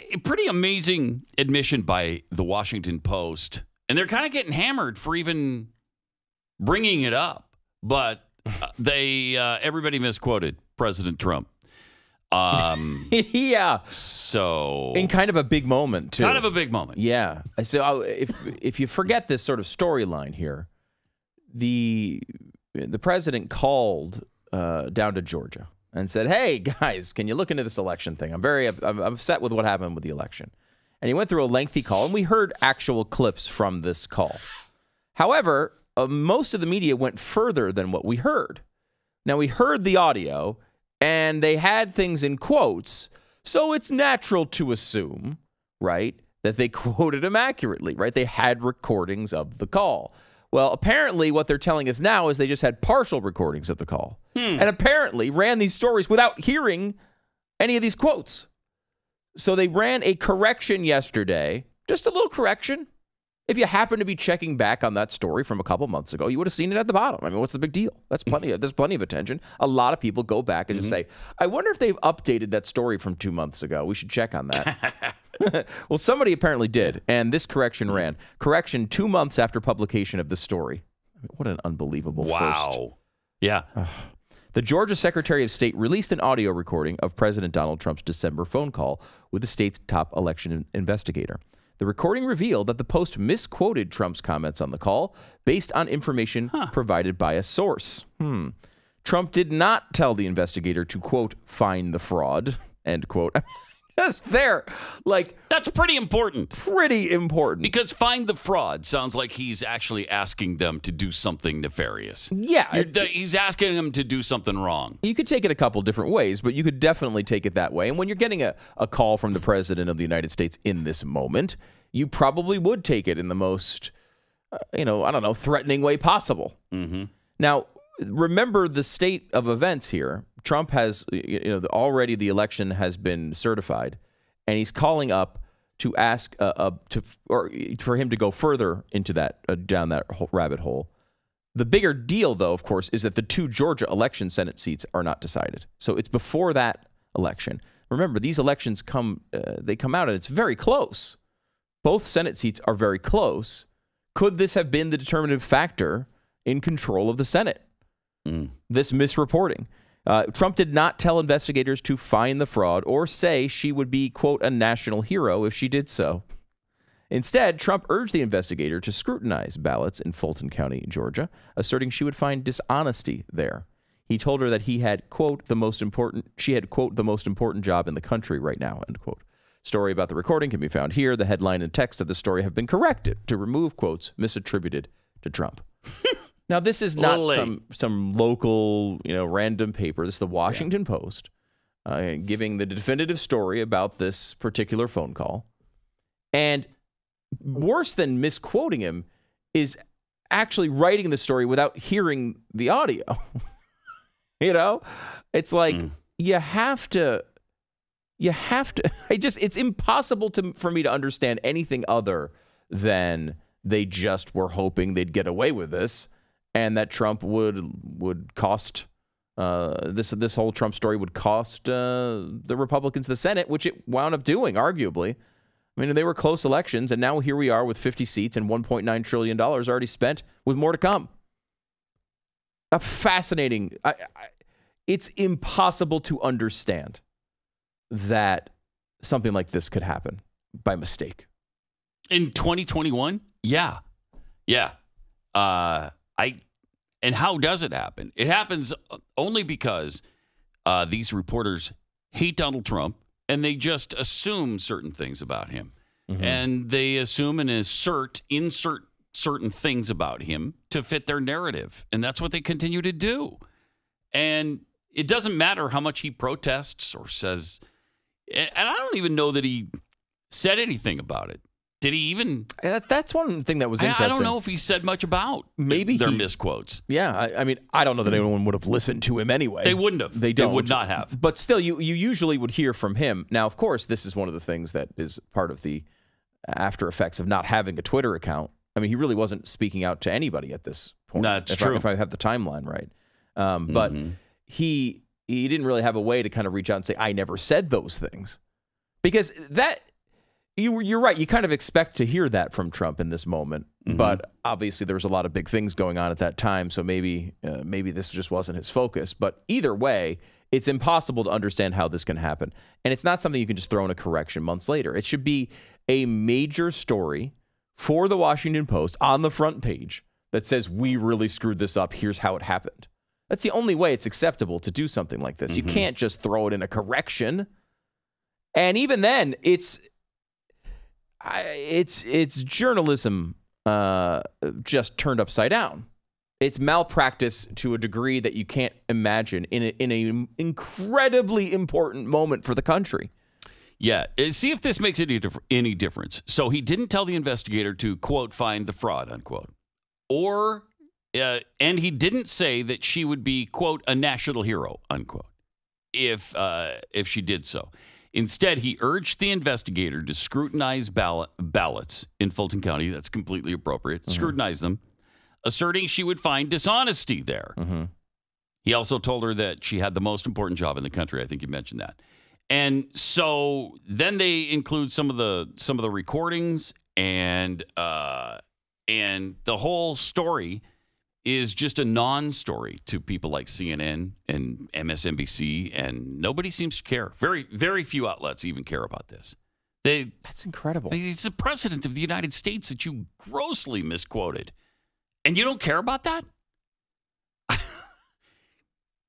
A pretty amazing admission by the Washington Post. And they're kind of getting hammered for even bringing it up. But uh, they uh, everybody misquoted President Trump. Um, yeah. So in kind of a big moment too. Kind of a big moment. Yeah. So uh, if if you forget this sort of storyline here, the the president called uh, down to Georgia and said, "Hey guys, can you look into this election thing? I'm very I'm upset with what happened with the election." And he went through a lengthy call, and we heard actual clips from this call. However, uh, most of the media went further than what we heard. Now we heard the audio, and they had things in quotes, so it's natural to assume, right, that they quoted him accurately, right? They had recordings of the call. Well, apparently, what they're telling us now is they just had partial recordings of the call hmm. and apparently ran these stories without hearing any of these quotes. So they ran a correction yesterday, just a little correction. If you happen to be checking back on that story from a couple months ago, you would have seen it at the bottom. I mean, what's the big deal? That's plenty of there's plenty of attention. A lot of people go back and mm-hmm. just say, "I wonder if they've updated that story from 2 months ago. We should check on that." well, somebody apparently did, and this correction hmm. ran. Correction two months after publication of the story. What an unbelievable wow. First. Yeah. the Georgia Secretary of State released an audio recording of President Donald Trump's December phone call with the state's top election investigator. The recording revealed that the Post misquoted Trump's comments on the call based on information huh. provided by a source. Hmm. Trump did not tell the investigator to, quote, find the fraud, end quote. just there. Like that's pretty important. Pretty important. Because find the fraud sounds like he's actually asking them to do something nefarious. Yeah, he's asking them to do something wrong. You could take it a couple different ways, but you could definitely take it that way. And when you're getting a, a call from the president of the United States in this moment, you probably would take it in the most, uh, you know, I don't know, threatening way possible. Mm -hmm. Now, remember the state of events here Trump has, you know, already the election has been certified, and he's calling up to ask uh, uh, to or for him to go further into that uh, down that rabbit hole. The bigger deal, though, of course, is that the two Georgia election Senate seats are not decided. So it's before that election. Remember, these elections come uh, they come out and it's very close. Both Senate seats are very close. Could this have been the determinative factor in control of the Senate? Mm. This misreporting. Uh, Trump did not tell investigators to find the fraud or say she would be, quote, a national hero if she did so. Instead, Trump urged the investigator to scrutinize ballots in Fulton County, Georgia, asserting she would find dishonesty there. He told her that he had, quote, the most important, she had, quote, the most important job in the country right now, end quote. Story about the recording can be found here. The headline and text of the story have been corrected to remove quotes misattributed to Trump. Now, this is not some some local, you know, random paper. This is the Washington yeah. Post uh, giving the definitive story about this particular phone call. And worse than misquoting him is actually writing the story without hearing the audio. you know, it's like mm. you have to you have to I just it's impossible to for me to understand anything other than they just were hoping they'd get away with this and that Trump would would cost uh, this this whole Trump story would cost uh, the Republicans the Senate, which it wound up doing, arguably. I mean, they were close elections, and now here we are with 50 seats and 1.9 trillion dollars already spent, with more to come. A fascinating. I, I, it's impossible to understand that something like this could happen by mistake in 2021. Yeah, yeah. Uh, I and how does it happen? It happens only because uh, these reporters hate Donald Trump and they just assume certain things about him, mm -hmm. and they assume and assert insert certain things about him to fit their narrative, and that's what they continue to do. And it doesn't matter how much he protests or says, and I don't even know that he said anything about it. Did he even? that's one thing that was interesting. I, I, don't know if he said much about maybe their he, misquotes. Yeah, I, I, mean, I don't know that anyone would have listened to him anyway. They wouldn't have. They don't. They would not have. But still, you you usually would hear from him. Now, of course, this is one of the things that is part of the after effects of not having a Twitter account. I mean, he really wasn't speaking out to anybody at this point. That's if true. I, if I have the timeline right, um, but mm-hmm. he he didn't really have a way to kind of reach out and say, "I never said those things," because that you you're right. You kind of expect to hear that from Trump in this moment, mm-hmm. but obviously there was a lot of big things going on at that time, so maybe uh, maybe this just wasn't his focus. But either way, it's impossible to understand how this can happen, and it's not something you can just throw in a correction months later. It should be a major story for the Washington Post on the front page that says we really screwed this up. Here's how it happened. That's the only way it's acceptable to do something like this. Mm-hmm. You can't just throw it in a correction. And even then, it's I, it's it's journalism uh, just turned upside down. It's malpractice to a degree that you can't imagine in a, in an incredibly important moment for the country. Yeah, eh, see if this makes any any difference. So he didn't tell the investigator to quote find the fraud unquote, or uh, and he didn't say that she would be quote a national hero unquote if uh, if she did so. Instead, he urged the investigator to scrutinize ballot, ballots in Fulton County. That's completely appropriate. Mm -hmm. Scrutinize them, asserting she would find dishonesty there. Mm -hmm. He also told her that she had the most important job in the country. I think you mentioned that. And so then they include some of the some of the recordings and uh, and the whole story is just a non story to people like CNN and MSNBC, and nobody seems to care. Very, very few outlets even care about this. They, That's incredible. It's the president of the United States that you grossly misquoted, and you don't care about that?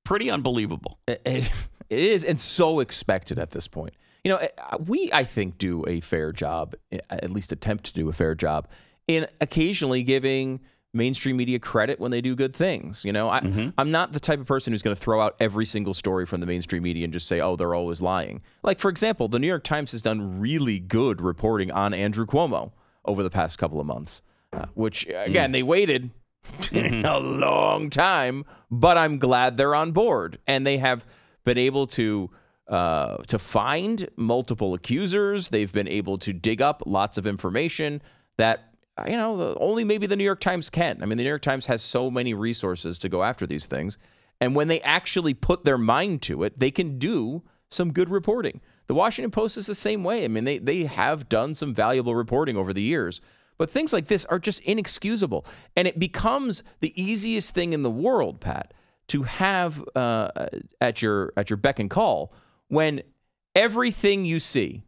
Pretty unbelievable. it, it is, and so expected at this point. You know, we, I think, do a fair job, at least attempt to do a fair job, in occasionally giving mainstream media credit when they do good things. You know, I, am mm-hmm. not the type of person who's going to throw out every single story from the mainstream media and just say, oh, they're always lying. Like, for example, the New York Times has done really good reporting on Andrew Cuomo over the past couple of months, uh, which, uh, mm. again, mm. they waited mm-hmm. a long time, but I'm glad they're on board and they have been able to. Uh, to find multiple accusers, they've been able to dig up lots of information that uh, you know, only maybe the New York Times can. I mean, the New York Times has so many resources to go after these things. And when they actually put their mind to it, they can do some good reporting. The Washington Post is the same way. I mean, they, they have done some valuable reporting over the years. But things like this are just inexcusable. And it becomes the easiest thing in the world, Pat, to have uh, uh at, your, at your beck and call when everything you see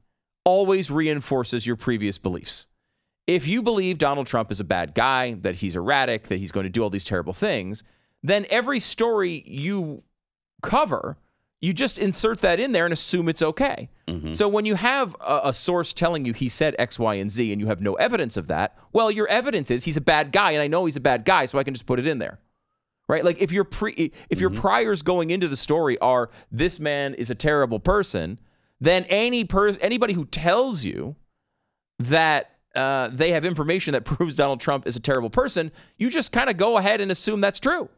always reinforces your previous beliefs. If you believe Donald Trump is a bad guy, that he's erratic, that he's going to do all these terrible things, then every story you cover, you just insert that in there and assume it's okay. Mm-hmm. So when you have a, a, source telling you he said X, Y, and Z and you have no evidence of that, well, your evidence is he's a bad guy and I know he's a bad guy, so I can just put it in there. Right? Like if your pre if mm-hmm. your priors going into the story are this man is a terrible person, then any person anybody who tells you that uh, they have information that proves Donald Trump is a terrible person, you just kind of go ahead and assume that's true.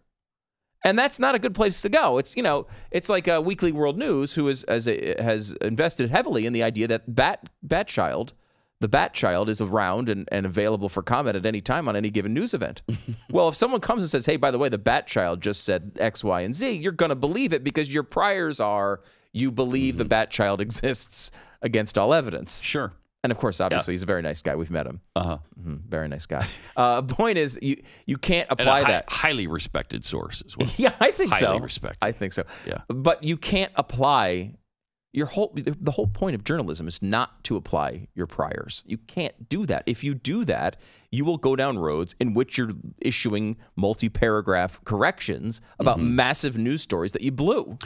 And that's not a good place to go. It's you know, it's like uh, Weekly World News, who is as a, uh, has invested heavily in the idea that Bat Batchild, the Batchild, is around and, and available for comment at any time on any given news event. well, if someone comes and says, "Hey, by the way, the Batchild just said X, Y, and Z," you're going to believe it because your priors are you believe the mm-hmm. Batchild exists against all evidence. Sure. And of course, obviously, yeah. he's a very nice guy. We've met him. Uh huh. Mm-hmm. Very nice guy. Uh, point is, you you can't apply that. Highly respected source as well. yeah, I think highly so. Highly respected. I think so. Yeah. But you can't apply your whole the whole point of journalism is not to apply your priors. You can't do that. If you do that, you will go down roads in which you're issuing multi-paragraph corrections about mm-hmm. massive news stories that you blew.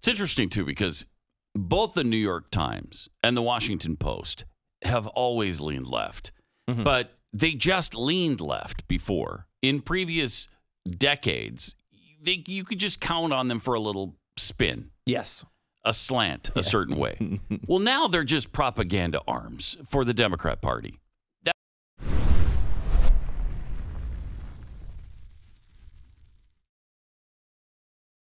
It's interesting too because both the New York Times and the Washington Post have always leaned left, mm-hmm. but they just leaned left before. In previous decades, they, you could just count on them for a little spin. Yes. A slant, a yeah. certain way. well, now they're just propaganda arms for the Democrat Party.